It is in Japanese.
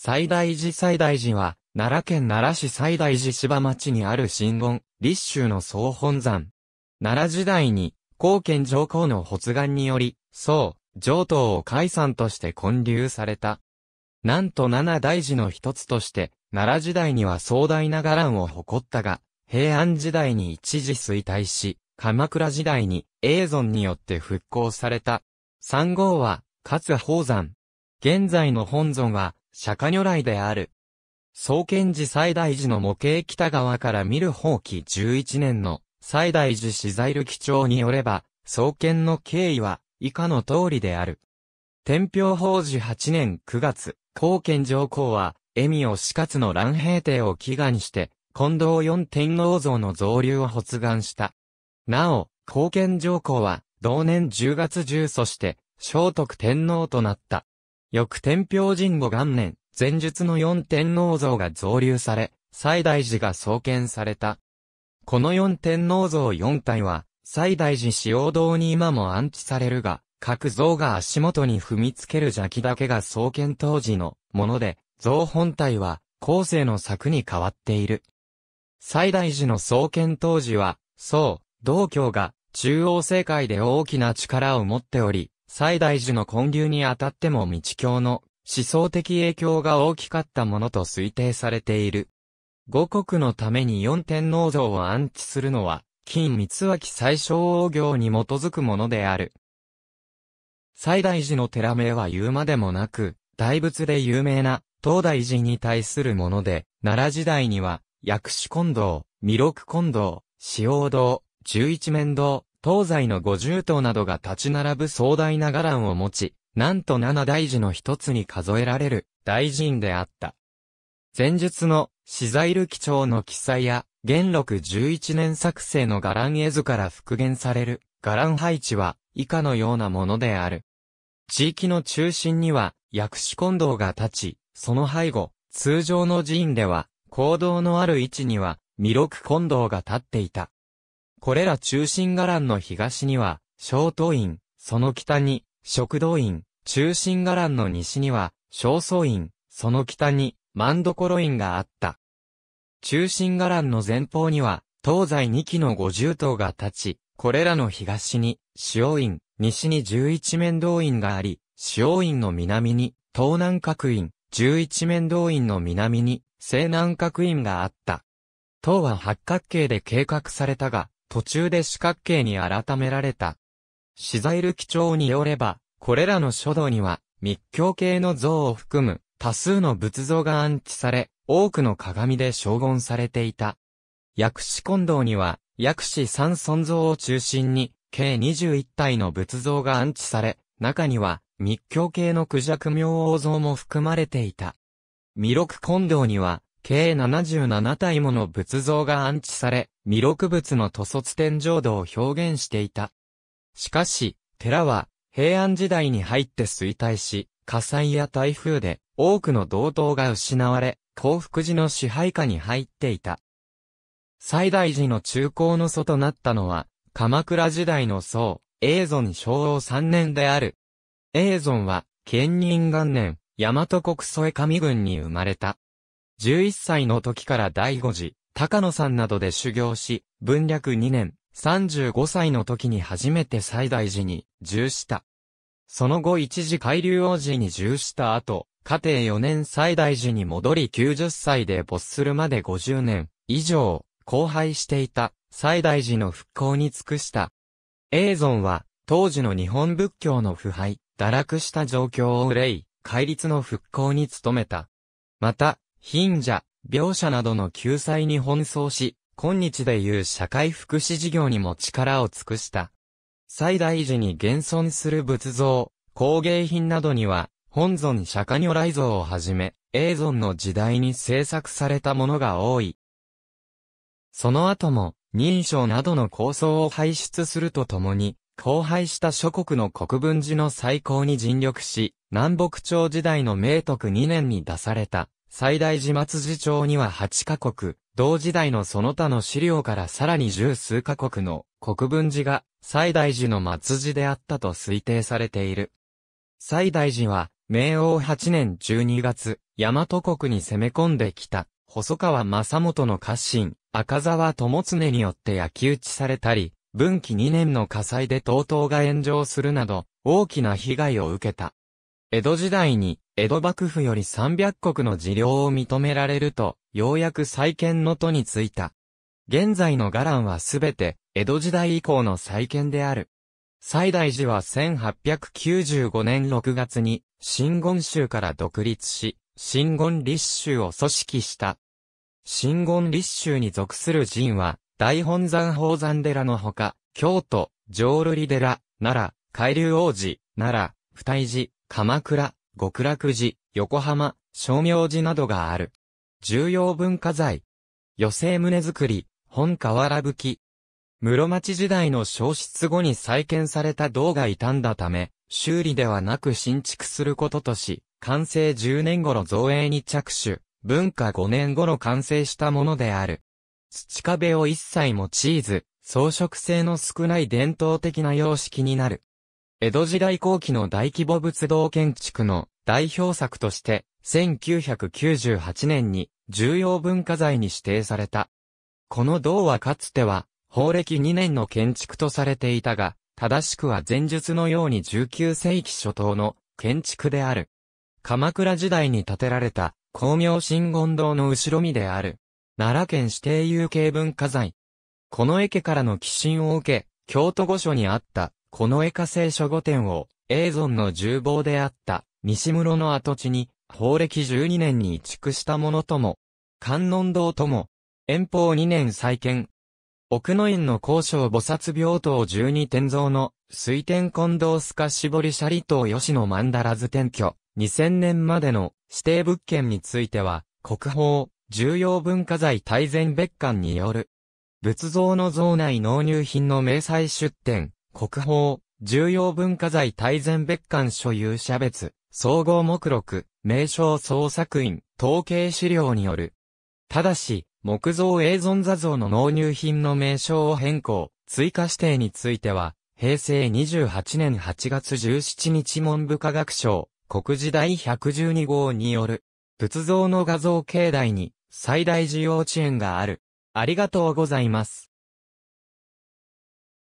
西大寺西大寺は、奈良県奈良市西大寺芝町にある神言、立州の総本山。奈良時代に、高賢上皇の発願により、宋、上東を解散として建立された。なんと七大寺の一つとして、奈良時代には壮大な伽藍を誇ったが、平安時代に一時衰退し、鎌倉時代に永存によって復興された。三号は、勝宝山。現在の本尊は、釈迦如来である。創建寺西大寺の模型北側から見る法紀11年の西大寺資材る記帳によれば、創建の経緯は以下の通りである。天平法寺8年9月、高建上皇は、恵美を死活の乱平帝を祈願して、近藤四天王像の造立を発願した。なお、高建上皇は、同年10月10そして、聖徳天皇となった。翌天平神後元年、前述の四天皇像が増流され、西大寺が創建された。この四天皇像四体は、西大寺使用堂に今も安置されるが、各像が足元に踏みつける邪気だけが創建当時のもので、像本体は後世の作に変わっている。西大寺の創建当時は、宋、道教が中央世界で大きな力を持っており、西大寺の根流にあたっても道教の思想的影響が大きかったものと推定されている。五国のために四天王像を安置するのは、金三脇最小王行に基づくものである。西大寺の寺名は言うまでもなく、大仏で有名な東大寺に対するもので、奈良時代には、薬師金堂、弥勒金堂、四王堂、十一面堂、東西の五十頭などが立ち並ぶ壮大な伽藍を持ち、なんと七大寺の一つに数えられる大寺院であった。前述の、資材る記帳の記載や、元禄11年作成の伽藍絵図から復元される伽藍配置は以下のようなものである。地域の中心には薬師近藤が立ち、その背後、通常の寺院では、行動のある位置には弥勒近藤が立っていた。これら中心伽藍の東には、小都院、その北に、食道院、中心伽藍の西には、小僧院、その北に、万所院があった。中心伽藍の前方には、東西2基の50頭が立ち、これらの東に、塩院、西に十一面道院があり、塩院の南に、東南閣院、十一面道院の南に、西南閣院があった。塔は八角形で計画されたが、途中で四角形に改められた。資材ル基調によれば、これらの書道には、密教系の像を含む多数の仏像が安置され、多くの鏡で称厳されていた。薬師近道には、薬師三尊像を中心に、計21体の仏像が安置され、中には、密教系の孔雀明王像も含まれていた。弥勒近道には、計77体もの仏像が安置され、弥勒仏の塗卒天浄土を表現していた。しかし、寺は平安時代に入って衰退し、火災や台風で多くの道東が失われ、幸福寺の支配下に入っていた。西大寺の中高の祖となったのは、鎌倉時代の僧、永存昭和3年である。永存は、建仁元年、大和国添上郡に生まれた。11歳の時から第5次、高野さんなどで修行し、文略2年、35歳の時に初めて最大寺に従した。その後一時海流王寺に従した後、家庭4年最大寺に戻り90歳で没するまで50年以上、荒廃していた最大寺の復興に尽くした。永存は、当時の日本仏教の腐敗、堕落した状況を憂い、戒律の復興に努めた。また、貧者、描写などの救済に奔走し、今日でいう社会福祉事業にも力を尽くした。最大時に現存する仏像、工芸品などには、本尊釈迦如来像をはじめ、永存の時代に制作されたものが多い。その後も、認証などの構想を排出するとともに、荒廃した諸国の国分寺の再興に尽力し、南北朝時代の明徳2年に出された、最大自末寺町には8カ国、同時代のその他の資料からさらに十数カ国の国分寺が最大寺の末寺であったと推定されている。最大寺は、明王8年12月、大和国に攻め込んできた、細川正元の家臣、赤沢友常によって焼き討ちされたり、分岐2年の火災で東東が炎上するなど、大きな被害を受けた。江戸時代に、江戸幕府より300国の事領を認められると、ようやく再建の途についた。現在の伽藍はすべて、江戸時代以降の再建である。西大寺は1895年6月に、新言宗から独立し、新言立宗を組織した。新言立宗に属する寺院は、大本山宝山寺のほか、京都、浄瑠璃寺、奈良、海流王寺、奈良、二井寺、鎌倉、極楽寺、横浜、正明寺などがある。重要文化財。余生胸作り、本河原吹き。室町時代の消失後に再建された銅が傷んだため、修理ではなく新築することとし、完成10年頃造営に着手、文化5年頃完成したものである。土壁を一切用いず、装飾性の少ない伝統的な様式になる。江戸時代後期の大規模仏道建築の代表作として、1998年に重要文化財に指定された。この道はかつては、法暦2年の建築とされていたが、正しくは前述のように19世紀初頭の建築である。鎌倉時代に建てられた光明神言堂の後ろ身である。奈良県指定有形文化財。この駅からの寄進を受け、京都御所にあったこの絵火星書御殿を、永存の重房であった、西室の跡地に、法暦12年に移築したものとも、観音堂とも、遠方2年再建。奥の院の高所菩薩病棟12天蔵の、水天近藤スカボりシャリ島吉野曼荼らず。転居、2000年までの指定物件については、国宝、重要文化財大全別館による、仏像の像内納入品の明細出展、国宝、重要文化財大全別館所有者別、総合目録、名称創作員、統計資料による。ただし、木造映存座像の納入品の名称を変更、追加指定については、平成28年8月17日文部科学省、国時代112号による、仏像の画像境内に最大需要遅延がある。ありがとうございます。